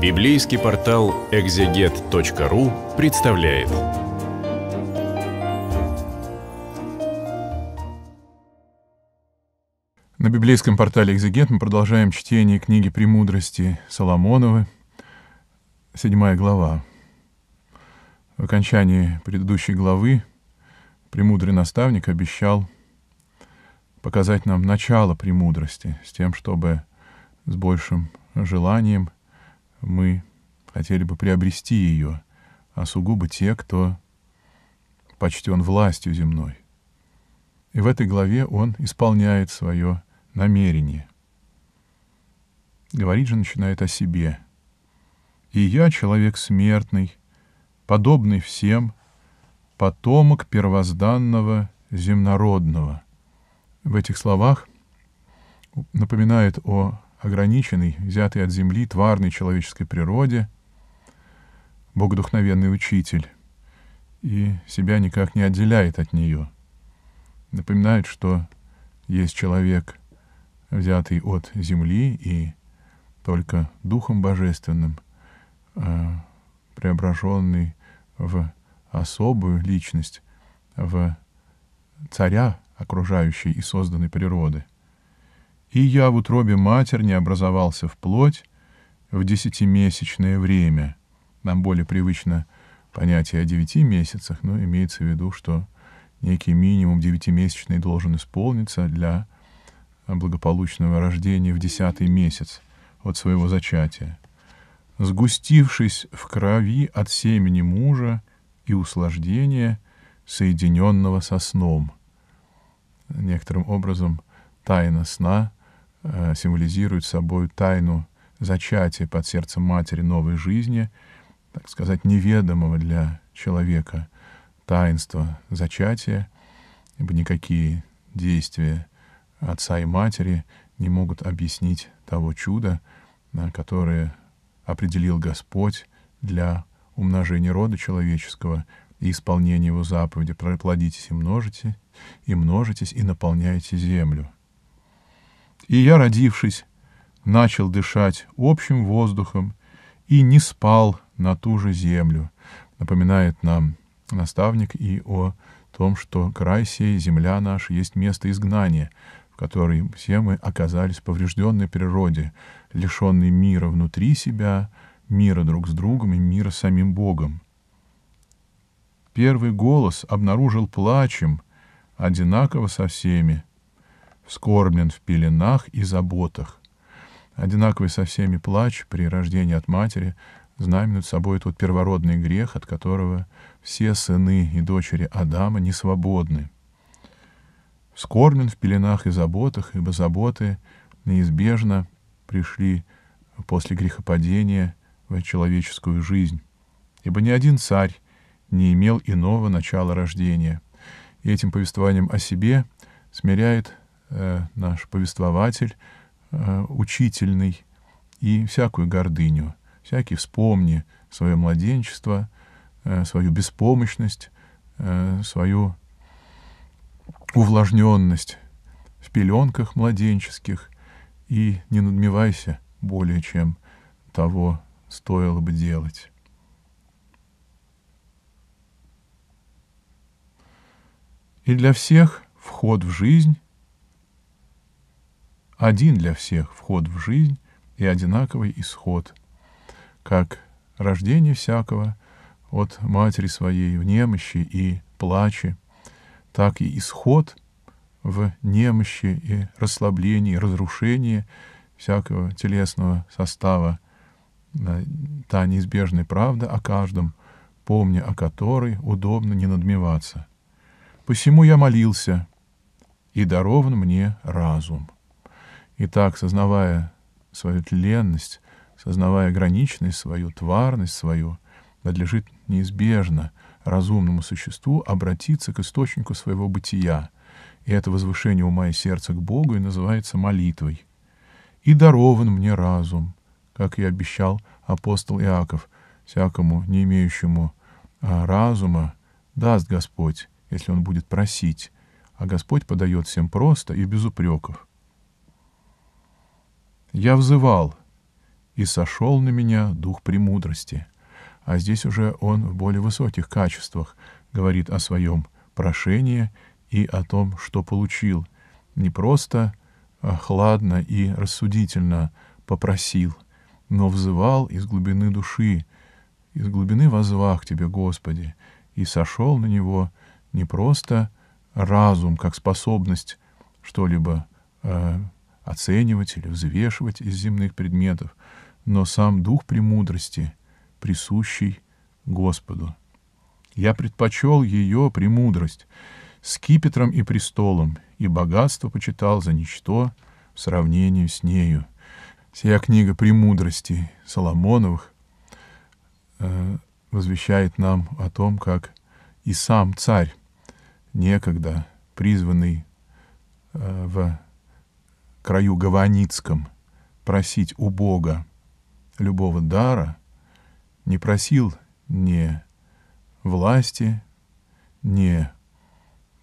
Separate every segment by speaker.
Speaker 1: Библейский портал экзегет.ру представляет. На библейском портале «Экзегет» мы продолжаем чтение книги «Премудрости» Соломоновы, седьмая глава. В окончании предыдущей главы премудрый наставник обещал показать нам начало премудрости с тем, чтобы с большим желанием – мы хотели бы приобрести ее, а сугубо те, кто почтен властью земной. И в этой главе он исполняет свое намерение. Говорит же начинает о себе. «И я, человек смертный, подобный всем, потомок первозданного земнородного». В этих словах напоминает о ограниченный, взятый от земли, тварной человеческой природе, богодухновенный учитель, и себя никак не отделяет от нее. Напоминает, что есть человек, взятый от земли и только Духом Божественным, а, преображенный в особую личность, в царя окружающей и созданной природы и я в утробе не образовался вплоть в десятимесячное время. Нам более привычно понятие о девяти месяцах, но имеется в виду, что некий минимум девятимесячный должен исполниться для благополучного рождения в десятый месяц от своего зачатия, сгустившись в крови от семени мужа и услаждения, соединенного со сном. Некоторым образом тайна сна Э, символизирует собой тайну зачатия под сердцем матери новой жизни, так сказать, неведомого для человека таинства зачатия, ибо никакие действия отца и матери не могут объяснить того чуда, которое определил Господь для умножения рода человеческого и исполнения его заповеди «Проплодитесь и множите, и множитесь, и наполняйте землю». И я, родившись, начал дышать общим воздухом и не спал на ту же землю, напоминает нам наставник и о том, что край сей, земля наша, есть место изгнания, в которой все мы оказались в поврежденной природе, лишенной мира внутри себя, мира друг с другом и мира с самим Богом. Первый голос обнаружил плачем, одинаково со всеми, Скормлен в пеленах и заботах. Одинаковый со всеми плач при рождении от матери знаменует собой тот первородный грех, от которого все сыны и дочери Адама не свободны. Скорблен в пеленах и заботах, ибо заботы неизбежно пришли после грехопадения в человеческую жизнь. Ибо ни один царь не имел иного начала рождения. И этим повествованием о себе смиряет Э, наш повествователь, э, учительный, и всякую гордыню, всякий вспомни свое младенчество, э, свою беспомощность, свою увлажненность в пеленках младенческих, и не надмевайся более, чем того стоило бы делать. И для всех вход в жизнь один для всех вход в жизнь и одинаковый исход, как рождение всякого от матери своей в немощи и плаче, так и исход в немощи и расслаблении, разрушении всякого телесного состава, та неизбежная правда о каждом, помня о которой удобно не надмеваться. Посему я молился, и дарован мне разум». Итак, сознавая свою тленность, сознавая ограниченность свою, тварность свою, надлежит неизбежно разумному существу обратиться к источнику своего бытия. И это возвышение ума и сердца к Богу и называется молитвой. «И дарован мне разум», как и обещал апостол Иаков, всякому не имеющему а, разума даст Господь, если он будет просить, а Господь подает всем просто и без упреков. Я взывал, и сошел на меня дух премудрости. А здесь уже он в более высоких качествах говорит о своем прошении и о том, что получил. Не просто а хладно и рассудительно попросил, но взывал из глубины души, из глубины возва к Тебе, Господи, и сошел на него не просто разум, как способность что-либо э, оценивать или взвешивать из земных предметов, но сам дух премудрости, присущий Господу. Я предпочел ее премудрость, скипетром и престолом, и богатство почитал за ничто в сравнении с нею. Сия книга «Премудрости» Соломоновых э, возвещает нам о том, как и сам царь, некогда призванный э, в краю Гаваницком, просить у Бога любого дара, не просил ни власти, ни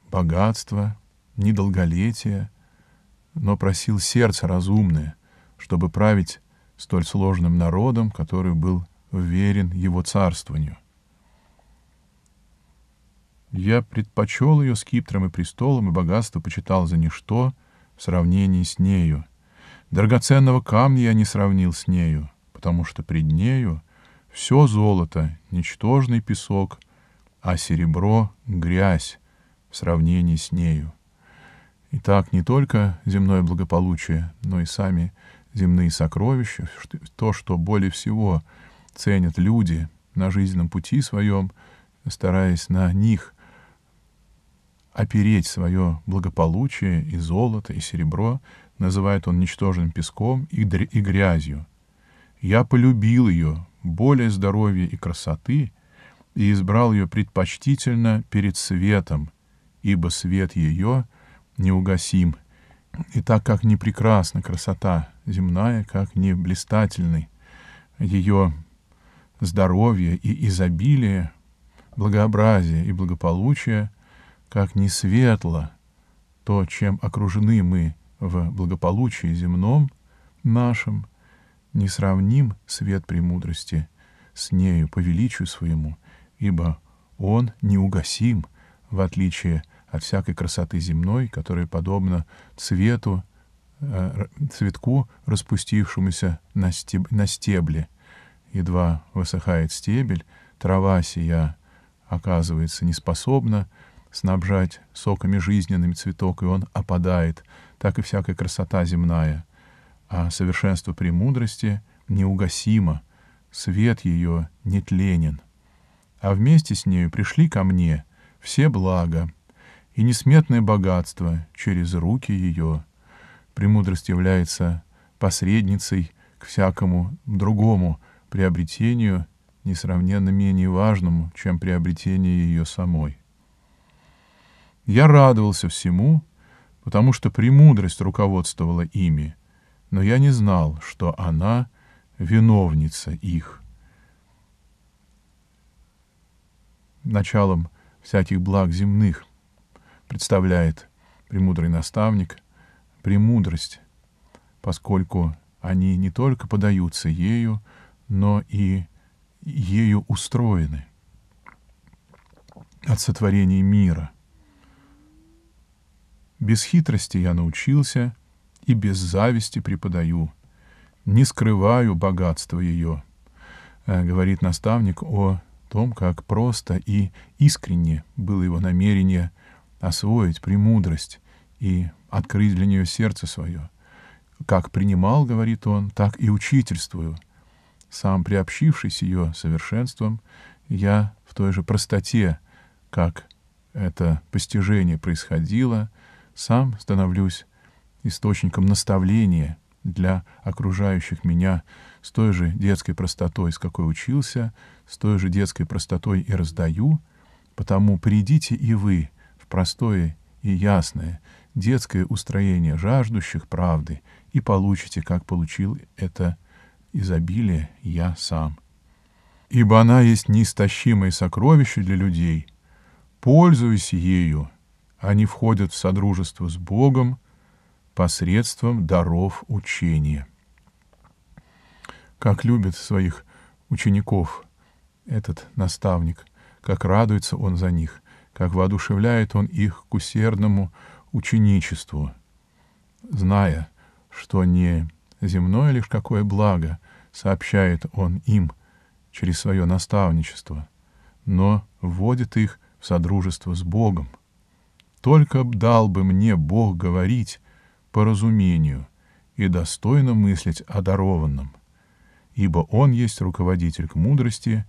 Speaker 1: богатства, ни долголетия, но просил сердце разумное, чтобы править столь сложным народом, который был верен его царствованию. Я предпочел ее скиптром и престолом, и богатство почитал за ничто — в сравнении с нею. Драгоценного камня я не сравнил с нею, потому что пред нею все золото — ничтожный песок, а серебро — грязь в сравнении с нею. Итак, не только земное благополучие, но и сами земные сокровища, то, что более всего ценят люди на жизненном пути своем, стараясь на них опереть свое благополучие и золото, и серебро, называет он ничтожным песком и, и грязью. Я полюбил ее, более здоровья и красоты, и избрал ее предпочтительно перед светом, ибо свет ее неугасим. И так как не прекрасна красота земная, как не блистательный ее здоровье и изобилие, благообразие и благополучие — как не светло то, чем окружены мы в благополучии земном нашем, не сравним свет премудрости с нею по величию своему, ибо он неугасим, в отличие от всякой красоты земной, которая подобна цвету, э, цветку, распустившемуся на, стеб, на стебле. Едва высыхает стебель, трава сия оказывается неспособна снабжать соками жизненными цветок, и он опадает, так и всякая красота земная. А совершенство премудрости неугасимо, свет ее нетленен. А вместе с нею пришли ко мне все блага и несметное богатство через руки ее. Премудрость является посредницей к всякому другому приобретению, несравненно менее важному, чем приобретение ее самой. Я радовался всему, потому что премудрость руководствовала ими, но я не знал, что она виновница их. Началом всяких благ земных представляет премудрый наставник премудрость, поскольку они не только подаются ею, но и ею устроены от сотворения мира — без хитрости я научился и без зависти преподаю. Не скрываю богатство ее, э, говорит наставник о том, как просто и искренне было его намерение освоить премудрость и открыть для нее сердце свое. Как принимал, говорит он, так и учительствую. Сам приобщившись ее совершенством, я в той же простоте, как это постижение происходило, сам становлюсь источником наставления для окружающих меня с той же детской простотой, с какой учился, с той же детской простотой и раздаю. Потому придите и вы в простое и ясное детское устроение жаждущих правды и получите, как получил это изобилие я сам. Ибо она есть неистощимое сокровище для людей. Пользуюсь ею, они входят в содружество с Богом посредством даров учения. Как любит своих учеников этот наставник, как радуется он за них, как воодушевляет он их к усердному ученичеству, зная, что не земное лишь какое благо сообщает он им через свое наставничество, но вводит их в содружество с Богом — только б дал бы мне Бог говорить по разумению и достойно мыслить о дарованном, ибо Он есть руководитель к мудрости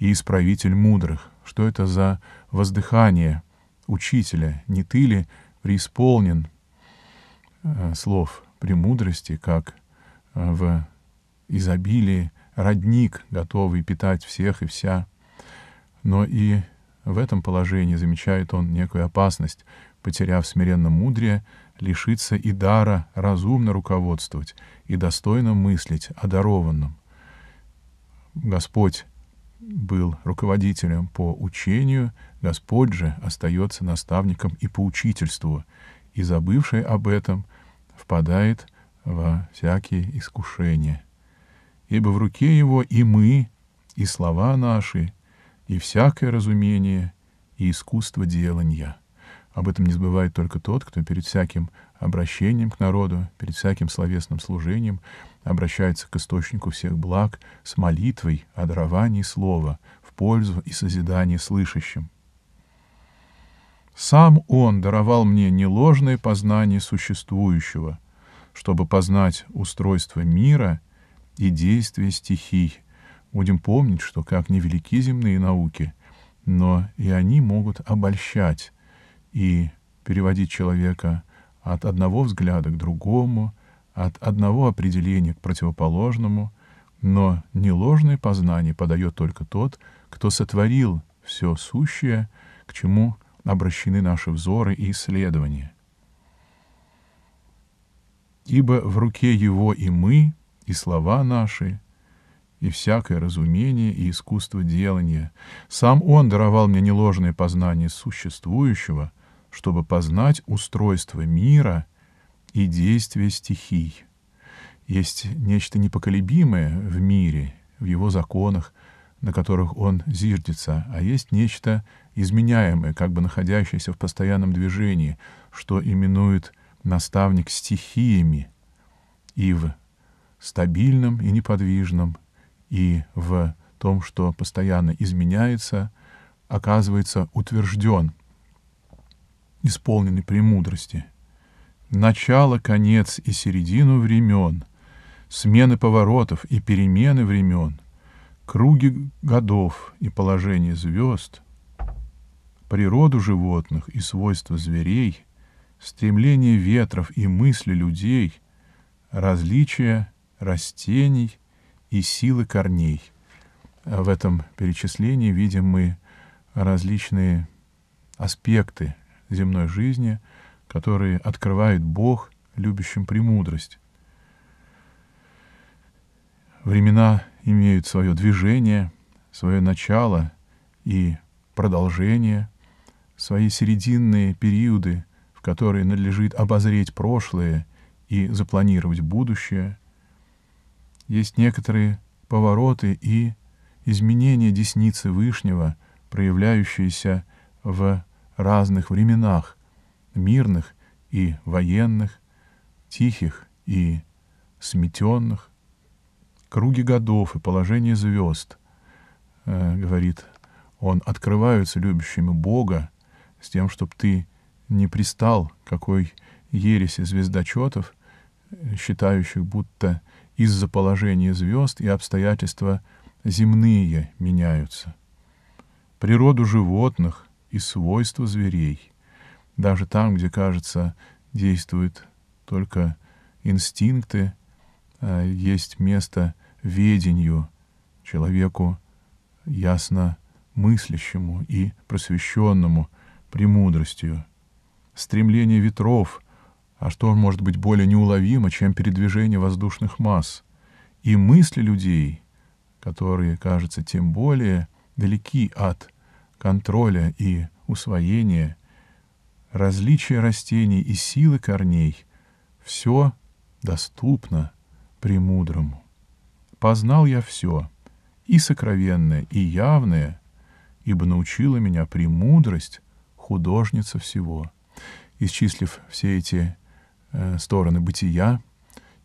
Speaker 1: и исправитель мудрых. Что это за воздыхание учителя? Не ты ли преисполнен э, слов премудрости, как э, в изобилии родник, готовый питать всех и вся, но и в этом положении замечает он некую опасность, потеряв смиренно мудрее, лишиться и дара разумно руководствовать и достойно мыслить о дарованном. Господь был руководителем по учению, Господь же остается наставником и по учительству, и забывший об этом впадает во всякие искушения. Ибо в руке его и мы, и слова наши, и всякое разумение, и искусство деланья. Об этом не забывает только тот, кто перед всяким обращением к народу, перед всяким словесным служением обращается к источнику всех благ с молитвой о даровании слова в пользу и созидание слышащим. «Сам Он даровал мне не ложное познание существующего, чтобы познать устройство мира и действия стихий, Будем помнить, что как невелики земные науки, но и они могут обольщать и переводить человека от одного взгляда к другому, от одного определения к противоположному, но неложное познание подает только тот, кто сотворил все сущее, к чему обращены наши взоры и исследования. Ибо в руке его и мы, и слова наши, и всякое разумение и искусство делания. Сам Он даровал мне неложные познания существующего, чтобы познать устройство мира и действия стихий. Есть нечто непоколебимое в мире, в его законах, на которых он зиждется, а есть нечто изменяемое, как бы находящееся в постоянном движении, что именует наставник стихиями, и в стабильном и неподвижном, и в том, что постоянно изменяется, оказывается утвержден, исполненный премудрости. Начало, конец и середину времен, смены поворотов и перемены времен, круги годов и положение звезд, природу животных и свойства зверей, стремление ветров и мысли людей, различия растений — и силы корней. В этом перечислении видим мы различные аспекты земной жизни, которые открывает Бог любящим премудрость. Времена имеют свое движение, свое начало и продолжение, свои серединные периоды, в которые надлежит обозреть прошлое и запланировать будущее – есть некоторые повороты и изменения десницы Вышнего, проявляющиеся в разных временах, мирных и военных, тихих и сметенных, круги годов и положение звезд, э, говорит он, открываются любящему Бога с тем, чтобы ты не пристал какой ереси звездочетов, э, считающих, будто из-за положения звезд и обстоятельства земные меняются. Природу животных и свойства зверей, даже там, где, кажется, действуют только инстинкты, а есть место ведению человеку ясно мыслящему и просвещенному премудростью. Стремление ветров — а что может быть более неуловимо, чем передвижение воздушных масс? И мысли людей, которые, кажется, тем более далеки от контроля и усвоения, различия растений и силы корней, все доступно премудрому. Познал я все, и сокровенное, и явное, ибо научила меня премудрость, художница всего. Исчислив все эти Э, стороны бытия,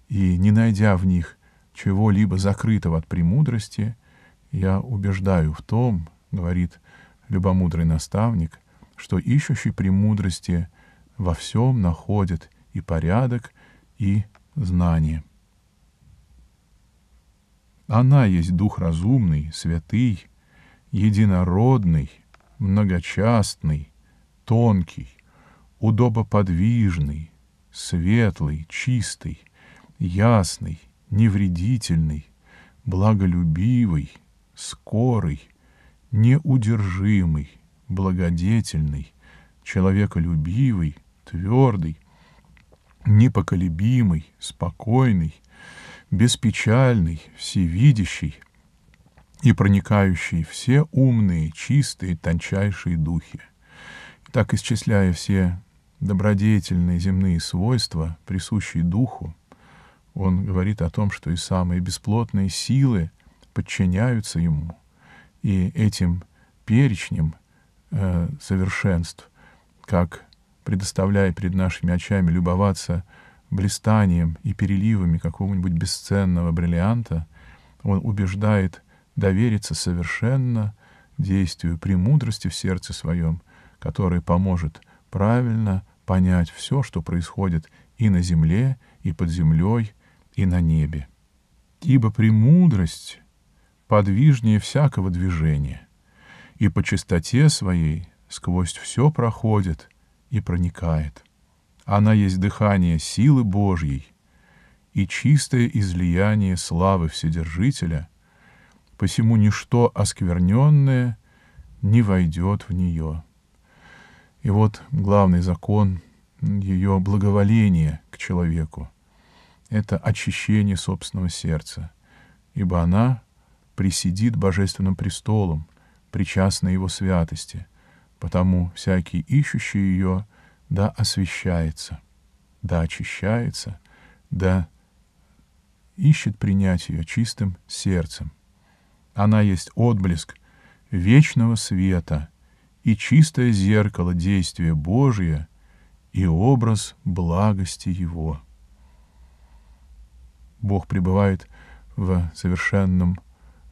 Speaker 1: и не найдя в них чего-либо закрытого от премудрости, я убеждаю в том, говорит любомудрый наставник, что ищущий премудрости во всем находит и порядок, и знание. Она есть дух разумный, святый, единородный, многочастный, тонкий, удобоподвижный, светлый, чистый, ясный, невредительный, благолюбивый, скорый, неудержимый, благодетельный, человеколюбивый, твердый, непоколебимый, спокойный, беспечальный, всевидящий и проникающий все умные, чистые, тончайшие духи. Так, исчисляя все добродетельные земные свойства, присущие духу, он говорит о том, что и самые бесплотные силы подчиняются ему, и этим перечнем э, совершенств, как предоставляя перед нашими очами любоваться блистанием и переливами какого-нибудь бесценного бриллианта, он убеждает довериться совершенно действию премудрости в сердце своем, которое поможет правильно понять все, что происходит и на земле, и под землей, и на небе. Ибо премудрость подвижнее всякого движения, и по чистоте своей сквозь все проходит и проникает. Она есть дыхание силы Божьей и чистое излияние славы Вседержителя, посему ничто оскверненное не войдет в нее. И вот главный закон ее благоволения к человеку — это очищение собственного сердца, ибо она присидит божественным престолом, причастна его святости, потому всякий ищущий ее да освещается, да очищается, да ищет принять ее чистым сердцем. Она есть отблеск вечного света — и чистое зеркало действия Божия и образ благости Его. Бог пребывает в совершенном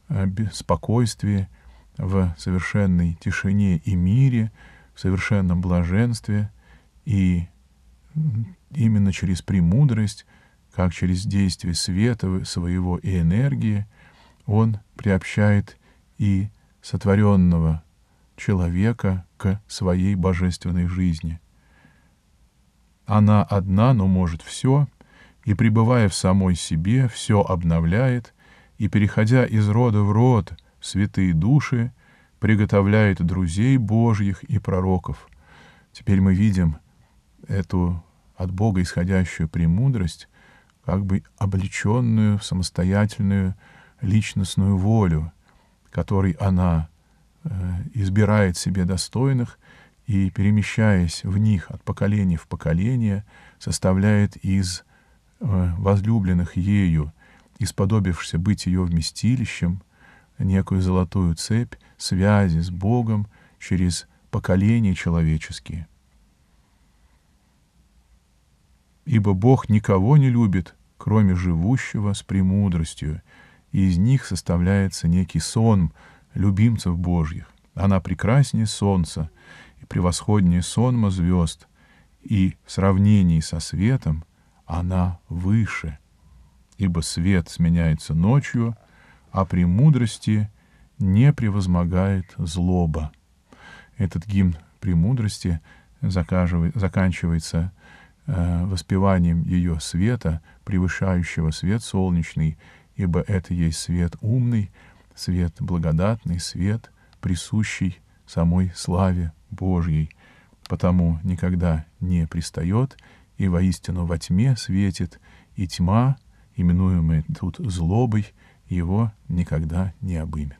Speaker 1: э, спокойствии, в совершенной тишине и мире, в совершенном блаженстве, и именно через премудрость, как через действие света своего и энергии, Он приобщает и сотворенного человека к своей божественной жизни. Она одна, но может все, и, пребывая в самой себе, все обновляет, и, переходя из рода в род, святые души приготовляет друзей Божьих и пророков. Теперь мы видим эту от Бога исходящую премудрость, как бы облеченную в самостоятельную личностную волю, которой она Э, избирает себе достойных и, перемещаясь в них от поколения в поколение, составляет из э, возлюбленных ею, исподобившись быть ее вместилищем, некую золотую цепь связи с Богом через поколения человеческие. Ибо Бог никого не любит, кроме живущего с премудростью, и из них составляется некий сон, любимцев Божьих. Она прекраснее солнца и превосходнее сонма звезд, и в сравнении со светом она выше, ибо свет сменяется ночью, а при мудрости не превозмогает злоба. Этот гимн премудрости заканчивается э, воспеванием ее света, превышающего свет солнечный, ибо это есть свет умный, свет, благодатный свет, присущий самой славе Божьей, потому никогда не пристает и воистину во тьме светит, и тьма, именуемая тут злобой, его никогда не обымет.